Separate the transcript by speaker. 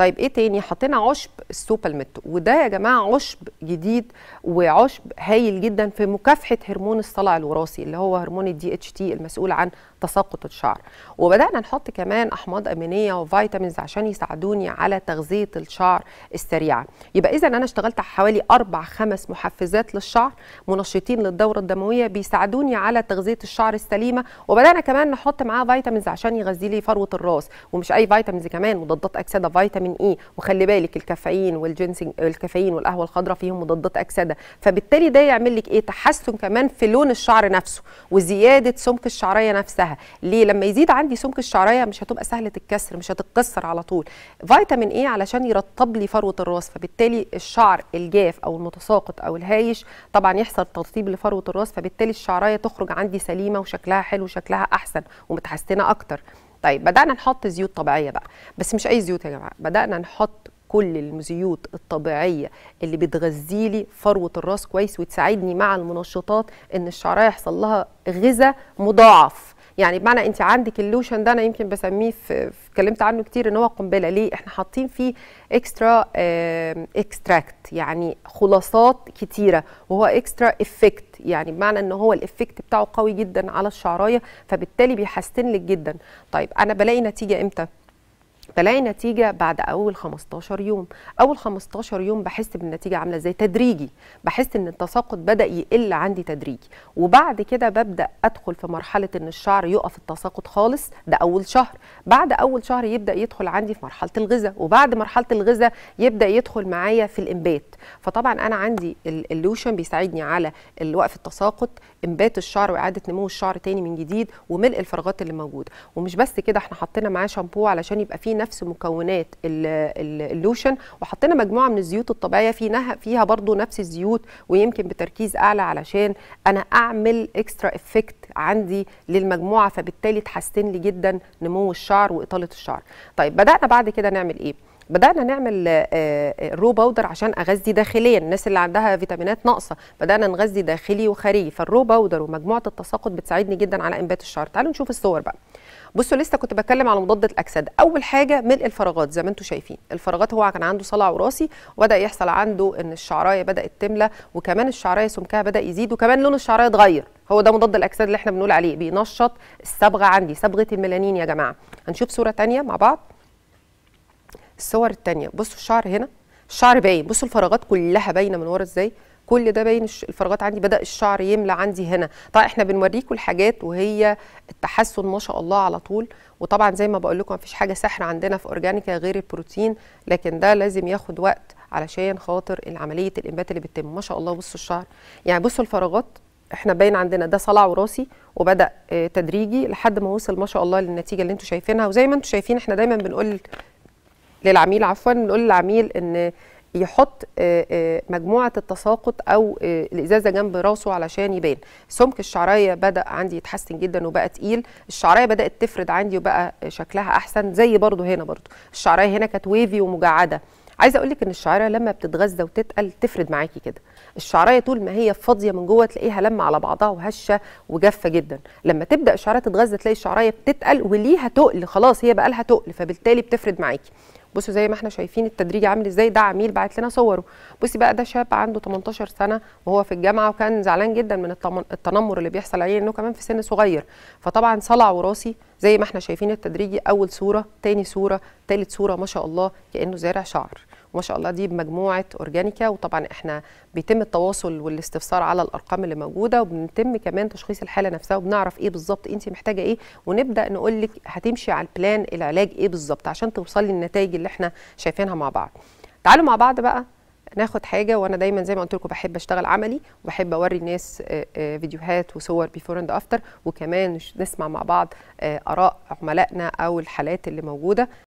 Speaker 1: طيب ايه تاني حطينا عشب السوبالميت وده يا جماعه عشب جديد وعشب هايل جدا في مكافحه هرمون الصلع الوراثي اللي هو هرمون الدي اتش تي المسؤول عن تساقط الشعر وبدانا نحط كمان احماض امينيه وفيتامينز عشان يساعدوني على تغذيه الشعر السريعه يبقى اذا انا اشتغلت على حوالي اربع خمس محفزات للشعر منشطين للدوره الدمويه بيساعدوني على تغذيه الشعر السليمه وبدانا كمان نحط معاه فيتامينز عشان يغذي لي فروه الراس ومش اي فيتامينز كمان مضادات اكسده فيتامين فيتامين اي وخلي بالك الكافيين والجنسنج الكافيين والقهوه الخضراء فيهم مضادات اكسده فبالتالي ده يعمل لك ايه تحسن كمان في لون الشعر نفسه وزياده سمك الشعريه نفسها ليه لما يزيد عندي سمك الشعريه مش هتبقى سهله الكسر مش هتتكسر على طول فيتامين اي علشان يرطب لي فروه الراس فبالتالي الشعر الجاف او المتساقط او الهايش طبعا يحصل ترطيب لفروه الراس فبالتالي الشعريه تخرج عندي سليمه وشكلها حلو وشكلها احسن ومتحسنه اكتر طيب بدانا نحط زيوت طبيعيه بقى بس مش اي زيوت يا جماعه بدانا نحط كل الزيوت الطبيعيه اللي بتغذي لي فروه الراس كويس وتساعدني مع المنشطات ان الشعريه يحصل لها غذاء مضاعف يعني بمعنى انت عندك اللوشن ده انا يمكن بسميه في اتكلمت عنه كتير ان هو قنبله ليه احنا حاطين فيه اكسترا اكستراكت يعني خلاصات كتيره وهو اكسترا افكت يعني بمعنى ان هو الافكت بتاعه قوي جدا على الشعرايه فبالتالي بيحسن لك جدا طيب انا بلاقي نتيجه امتى بلاقي نتيجه بعد اول 15 يوم اول 15 يوم بحس بالنتيجه عامله ازاي تدريجي بحس ان التساقط بدا يقل عندي تدريجي وبعد كده ببدا ادخل في مرحله ان الشعر يقف التساقط خالص ده اول شهر بعد اول شهر يبدا يدخل عندي في مرحله الغذاء وبعد مرحله الغذاء يبدا يدخل معايا في الانبات فطبعا انا عندي اللوشن بيساعدني على وقف التساقط انبات الشعر واعاده نمو الشعر تاني من جديد وملء الفراغات اللي موجوده ومش بس كده احنا حطينا معاه شامبو علشان يبقى فيه نفس مكونات اللوشن وحطينا مجموعه من الزيوت الطبيعيه فيها فيها برضو نفس الزيوت ويمكن بتركيز اعلى علشان انا اعمل اكسترا افكت عندي للمجموعه فبالتالي تحسن لي جدا نمو الشعر واطاله الشعر طيب بدانا بعد كده نعمل ايه بدانا نعمل آه، آه، رو باودر عشان اغذي داخليا الناس اللي عندها فيتامينات ناقصه بدانا نغذي داخلي وخارجي فالرو باودر ومجموعه التساقط بتساعدني جدا على انبات الشعر تعالوا نشوف الصور بقى بصوا لسه كنت بتكلم على مضاد الاكسده اول حاجه ملء الفراغات زي ما انتم شايفين الفراغات هو كان عنده صلع وراثي وبدا يحصل عنده ان الشعرايه بدات تملى وكمان الشعرايه سمكها بدا يزيد وكمان لون الشعرايه اتغير هو ده مضاد الاكسده اللي احنا بنقول عليه بينشط الصبغه عندي صبغه الميلانين يا جماعه هنشوف صوره ثانيه مع بعض الصور الثانيه بصوا الشعر هنا الشعر باين بصوا الفراغات كلها باينه من ورا ازاي كل ده باين الفراغات عندي بدا الشعر يملى عندي هنا طيب احنا بنوريكم الحاجات وهي التحسن ما شاء الله على طول وطبعا زي ما بقول لكم مفيش حاجه سحر عندنا في اورجانيكا غير البروتين لكن ده لازم ياخد وقت علشان خاطر عمليه الانبات اللي بتتم ما شاء الله بصوا الشعر يعني بصوا الفراغات احنا باين عندنا ده صلع وراسي وبدا آه، تدريجي لحد ما وصل ما شاء الله للنتيجه اللي انتم شايفينها وزي ما انتم شايفين احنا دايما بنقول للعميل عفوا بنقول للعميل ان يحط مجموعه التساقط او الازازه جنب راسه علشان يبان سمك الشعريه بدا عندي يتحسن جدا وبقى تقيل الشعريه بدات تفرد عندي وبقى شكلها احسن زي برضو هنا برضو الشعريه هنا كانت ويفي ومجعده عايزه اقول لك ان الشعريه لما بتتغذى وتتقل تفرد معاكي كده الشعريه طول ما هي فاضيه من جوه تلاقيها لما على بعضها وهشه وجافه جدا لما تبدا الشعريه تتغذى تلاقي الشعريه بتتقل وليها تقل خلاص هي بقى لها تقل فبالتالي بتفرد معاكي بصوا زي ما احنا شايفين التدريج عامل ازاي ده عميل بعت لنا صوره بصي بقى ده شاب عنده 18 سنه وهو في الجامعه وكان زعلان جدا من التنمر اللي بيحصل عليه لانه كمان في سن صغير فطبعا صلع وراسي زي ما احنا شايفين التدريجي اول صوره تاني صوره تالت صوره ما شاء الله كانه زارع شعر ما شاء الله دي بمجموعه اورجانيكا وطبعا احنا بيتم التواصل والاستفسار على الارقام اللي موجوده وبنتم كمان تشخيص الحاله نفسها وبنعرف ايه بالظبط انت محتاجه ايه ونبدا نقول لك هتمشي على البلان العلاج ايه بالظبط عشان توصلي للنتائج اللي احنا شايفينها مع بعض تعالوا مع بعض بقى ناخد حاجه وانا دايما زي ما قلت لكم بحب اشتغل عملي وبحب اوري الناس فيديوهات وصور بيفور اند افتر وكمان نسمع مع بعض اراء عملائنا او الحالات اللي موجوده